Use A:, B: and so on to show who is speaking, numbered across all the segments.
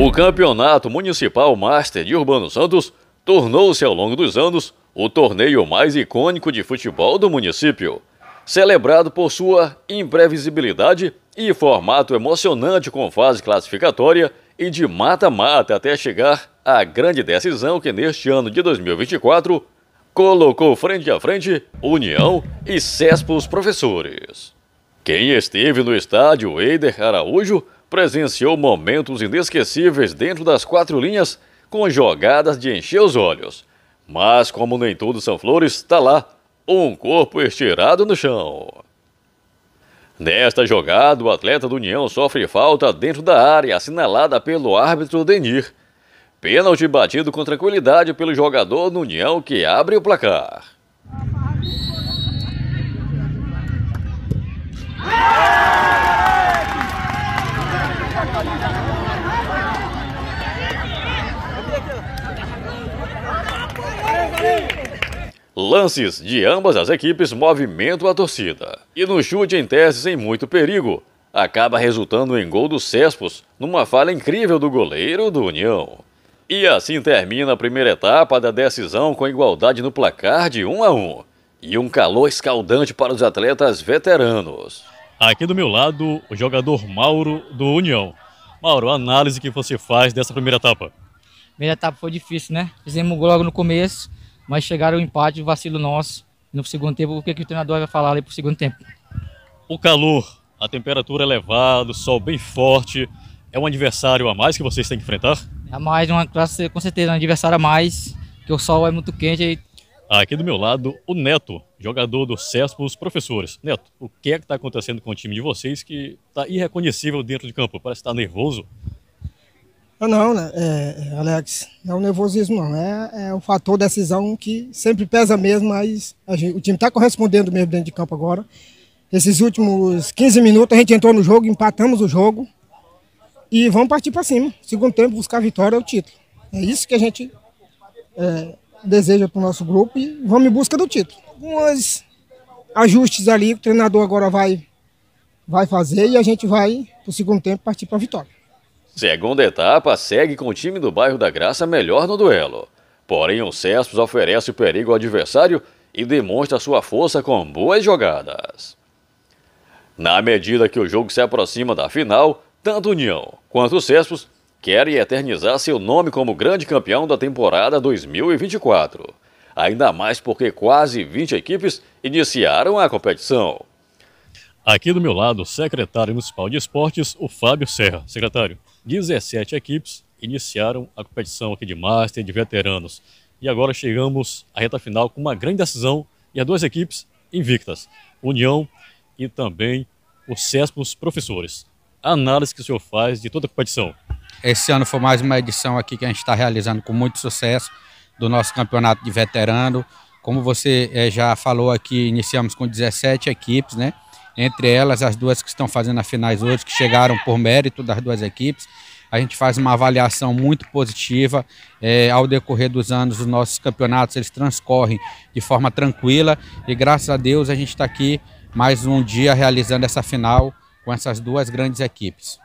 A: O Campeonato Municipal Master de Urbano Santos tornou-se ao longo dos anos o torneio mais icônico de futebol do município. Celebrado por sua imprevisibilidade e formato emocionante com fase classificatória e de mata-mata até chegar à grande decisão que neste ano de 2024 colocou frente a frente União e Cespos professores. Quem esteve no estádio Eider Araújo presenciou momentos inesquecíveis dentro das quatro linhas com jogadas de encher os olhos. Mas, como nem tudo são flores, está lá um corpo estirado no chão. Nesta jogada, o atleta do União sofre falta dentro da área, assinalada pelo árbitro Denir. Pênalti batido com tranquilidade pelo jogador do União que abre o placar. Lances de ambas as equipes movimentam a torcida. E no chute em tese sem muito perigo, acaba resultando em gol dos Cespos, numa falha incrível do goleiro do União. E assim termina a primeira etapa da decisão com igualdade no placar de 1 a 1 e um calor escaldante para os atletas veteranos. Aqui do meu lado, o jogador Mauro do União. Mauro, a análise que você faz dessa primeira etapa.
B: Primeira etapa foi difícil, né? Fizemos gol logo no começo, mas chegaram o empate, vacilo nosso. No segundo tempo, o que, que o treinador vai falar ali pro segundo tempo?
A: O calor, a temperatura elevada, o sol bem forte. É um adversário a mais que vocês têm que enfrentar? É a
B: mais, uma classe, com certeza, um adversário a mais,
A: que o sol é muito quente e Aqui do meu lado, o Neto, jogador do CES os professores. Neto, o que é que está acontecendo com o time de vocês que está irreconhecível dentro de campo? Parece estar tá nervoso.
C: Ah, não, né, é, é, Alex, não é o nervosismo não, é, é, o fator decisão que sempre pesa mesmo, mas gente, o time está correspondendo mesmo dentro de campo agora. Esses últimos 15 minutos a gente entrou no jogo, empatamos o jogo e vamos partir para cima. Segundo tempo, buscar a vitória é o título. É isso que a gente é, deseja para o nosso grupo e vamos em busca do título. Alguns ajustes ali, o treinador agora vai, vai fazer e a gente vai, no segundo tempo, partir para a vitória.
A: Segunda etapa segue com o time do bairro da Graça melhor no duelo. Porém, o Cespos oferece perigo ao adversário e demonstra sua força com boas jogadas. Na medida que o jogo se aproxima da final, tanto União quanto o Cespos querem eternizar seu nome como grande campeão da temporada 2024. Ainda mais porque quase 20 equipes iniciaram a competição. Aqui do meu lado, o secretário municipal de esportes, o Fábio Serra. Secretário, 17 equipes iniciaram a competição aqui de Master de veteranos. E agora chegamos à reta final com uma grande decisão e as duas equipes invictas, União e também os Céspos Professores. A análise que o senhor
B: faz de toda a competição. Esse ano foi mais uma edição aqui que a gente está realizando com muito sucesso do nosso campeonato de veterano. Como você é, já falou aqui, iniciamos com 17 equipes, né? entre elas as duas que estão fazendo as finais hoje, que chegaram por mérito das duas equipes. A gente faz uma avaliação muito positiva. É, ao decorrer dos anos, os nossos campeonatos eles transcorrem de forma tranquila e graças a Deus a gente está aqui mais um dia realizando essa final com essas duas grandes equipes.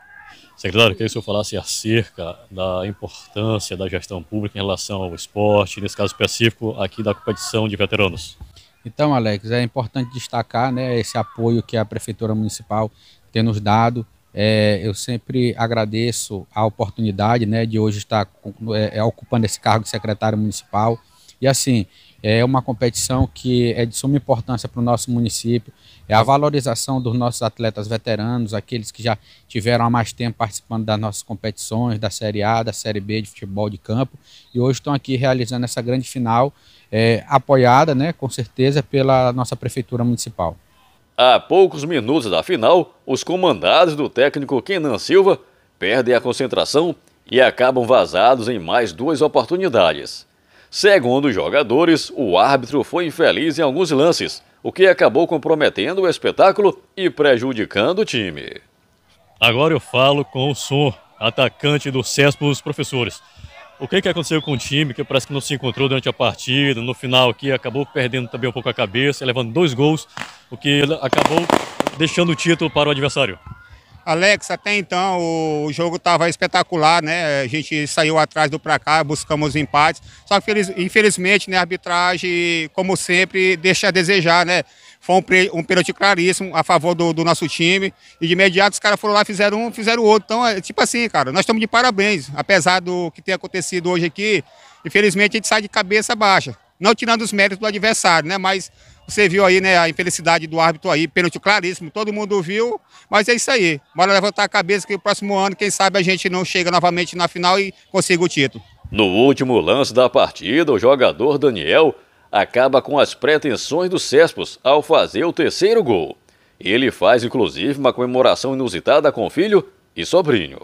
A: Secretário, queria que o senhor falasse acerca da importância da gestão pública em relação ao esporte, nesse caso específico aqui da competição de veteranos.
B: Então, Alex, é importante destacar né, esse apoio que a Prefeitura Municipal tem nos dado. É, eu sempre agradeço a oportunidade né, de hoje estar é, é ocupando esse cargo de secretário municipal. E assim, é uma competição que é de suma importância para o nosso município, é a valorização dos nossos atletas veteranos, aqueles que já tiveram há mais tempo participando das nossas competições, da Série A, da Série B de futebol de campo, e hoje estão aqui realizando essa grande final, é, apoiada, né, com certeza, pela nossa Prefeitura Municipal.
A: A poucos minutos da final, os comandados do técnico Kenan Silva perdem a concentração e acabam vazados em mais duas oportunidades. Segundo os jogadores, o árbitro foi infeliz em alguns lances, o que acabou comprometendo o espetáculo e prejudicando o time. Agora eu falo com o Som, atacante do CESP dos professores. O que, que aconteceu com o time que parece que não se encontrou durante a partida, no final aqui acabou perdendo também um pouco a cabeça, levando dois gols, o que acabou deixando o título para o adversário?
B: Alex, até então o jogo estava espetacular, né? A gente saiu atrás do placar, buscamos empates. Só que infelizmente, né, a arbitragem, como sempre, deixa a desejar, né? Foi um, um pênalti claríssimo a favor do, do, nosso time. E de imediato os caras foram lá, fizeram um, fizeram outro. Então, é, tipo assim, cara, nós estamos de parabéns. Apesar do que tem acontecido hoje aqui, infelizmente a gente sai de cabeça baixa. Não tirando os méritos do adversário, né? Mas você viu aí, né, a infelicidade do árbitro aí, pênalti claríssimo, todo mundo viu, mas é isso aí. Bora levantar a cabeça que o próximo ano, quem sabe a gente não chega novamente na final e
A: consiga o título. No último lance da partida, o jogador Daniel acaba com as pretensões do Cespos ao fazer o terceiro gol. Ele faz inclusive uma comemoração inusitada com filho e sobrinho.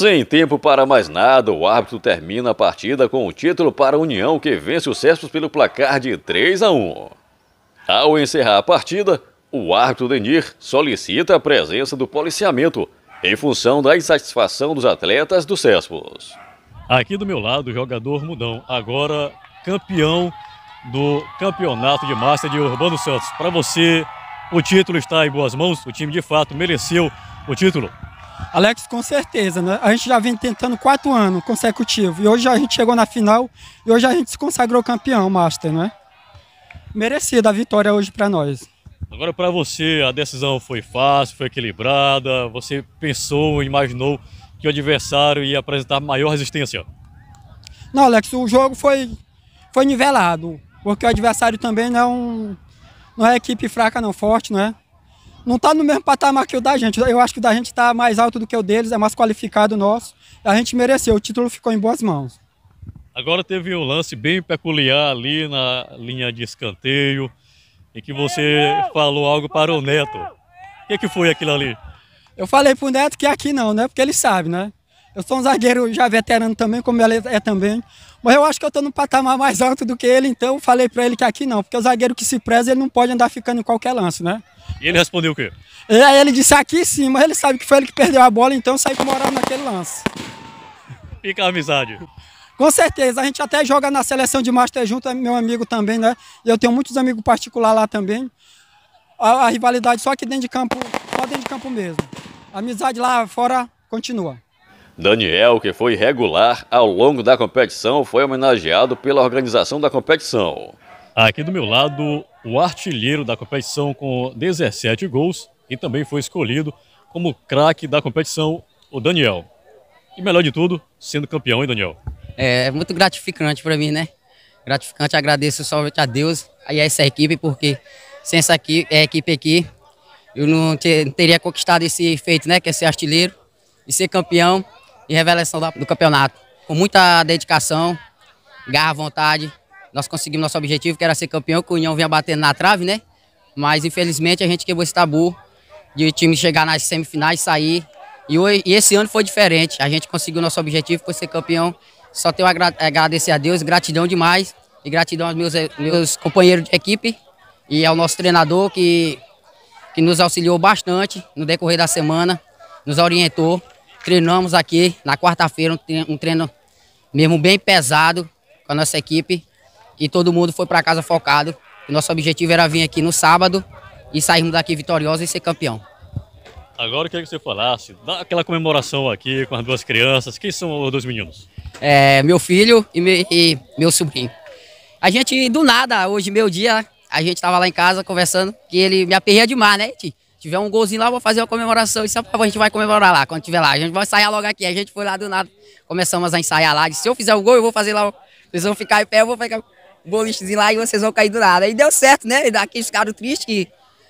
A: Sem tempo para mais nada, o árbitro termina a partida com o título para a União, que vence o Cestos pelo placar de 3 a 1. Ao encerrar a partida, o árbitro Denir solicita a presença do policiamento em função da insatisfação dos atletas do Cespos. Aqui do meu lado, o jogador Mudão, agora campeão do Campeonato de Massa de Urbano Santos. Para você, o título está em boas mãos, o time de fato mereceu o título. Alex, com
C: certeza, né? A gente já vem tentando quatro anos consecutivos. E hoje a gente chegou na final e hoje a gente se consagrou campeão, Master, né? Merecida a vitória hoje para nós.
A: Agora, para você, a decisão foi fácil, foi equilibrada. Você pensou, imaginou que o adversário ia apresentar maior resistência?
C: Não, Alex, o jogo foi, foi nivelado. Porque o adversário também não é, não é equipe fraca, não, forte, não é? não está no mesmo patamar que o da gente. Eu acho que o da gente está mais alto do que o deles, é mais qualificado o nosso. A gente mereceu, o título ficou em boas mãos.
A: Agora teve um lance bem peculiar ali na linha de escanteio, em que você falou algo para o Neto. O que, que foi aquilo ali?
C: Eu falei para o Neto que aqui não, né? Porque ele sabe, né? Eu sou um zagueiro já veterano também, como ele é também. Mas eu acho que eu estou num patamar mais alto do que ele, então eu falei para ele que aqui não, porque o zagueiro que se preza, ele não pode andar ficando em qualquer lance,
A: né? E ele respondeu o quê?
C: E aí ele disse aqui sim, mas ele sabe que foi ele que perdeu a bola, então saiu moral naquele lance.
A: Fica a amizade.
C: Com certeza, a gente até joga na seleção de Master junto, é meu amigo também, né? Eu tenho muitos amigos particulares lá também. A, a rivalidade só aqui dentro de campo, só dentro de campo mesmo. A amizade lá fora
A: continua. Daniel, que foi regular ao longo da competição, foi homenageado pela organização da competição. Aqui do meu lado, o artilheiro da competição com 17 gols e também foi escolhido como craque da competição, o
D: Daniel. E melhor de tudo, sendo campeão, hein, Daniel? É, é muito gratificante para mim, né? Gratificante, agradeço somente a Deus e a essa equipe, porque sem essa aqui, é, equipe aqui, eu não, ter, não teria conquistado esse feito, né? Que é ser artilheiro e ser campeão e revelação do campeonato. Com muita dedicação, garra, vontade, nós conseguimos nosso objetivo, que era ser campeão, que o União vinha batendo na trave, né? Mas infelizmente a gente quebrou esse tabu de o time chegar nas semifinais, sair. E, hoje, e esse ano foi diferente. A gente conseguiu nosso objetivo, foi ser campeão. Só tenho a agradecer a Deus, gratidão demais. E gratidão aos meus, meus companheiros de equipe e ao nosso treinador que, que nos auxiliou bastante no decorrer da semana, nos orientou Treinamos aqui na quarta-feira, um treino mesmo bem pesado com a nossa equipe. E todo mundo foi para casa focado. nosso objetivo era vir aqui no sábado e sairmos daqui vitoriosos e ser campeão.
A: Agora eu queria que você falasse, dá aquela comemoração
D: aqui com as duas crianças. Quem são os dois meninos? É, meu filho e, me, e meu sobrinho. A gente, do nada, hoje, meu dia, a gente estava lá em casa conversando, que ele me aperreia demais, né, tio? tiver um golzinho lá, vou fazer uma comemoração. Isso é a gente vai comemorar lá, quando tiver lá. A gente vai ensaiar logo aqui. A gente foi lá do nada, começamos a ensaiar lá. Disse, se eu fizer o gol, eu vou fazer lá. Vocês vão ficar em pé, eu vou pegar o bolichezinho lá e vocês vão cair do nada. Aí deu certo, né? E daqui ficaram tristes que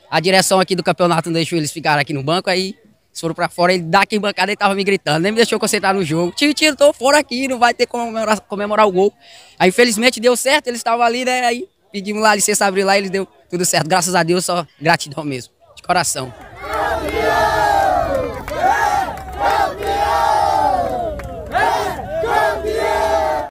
D: a direção aqui do campeonato não deixou eles ficarem aqui no banco. Aí eles foram pra fora, ele daqui em bancada, ele tava me gritando, nem me deixou concentrar no jogo. Tio, tio, tô fora aqui, não vai ter como comemorar, comemorar o gol. Aí, infelizmente, deu certo, eles estavam ali, né? Aí pedimos lá licença abrir lá, eles deu tudo certo. Graças a Deus, só gratidão mesmo oração.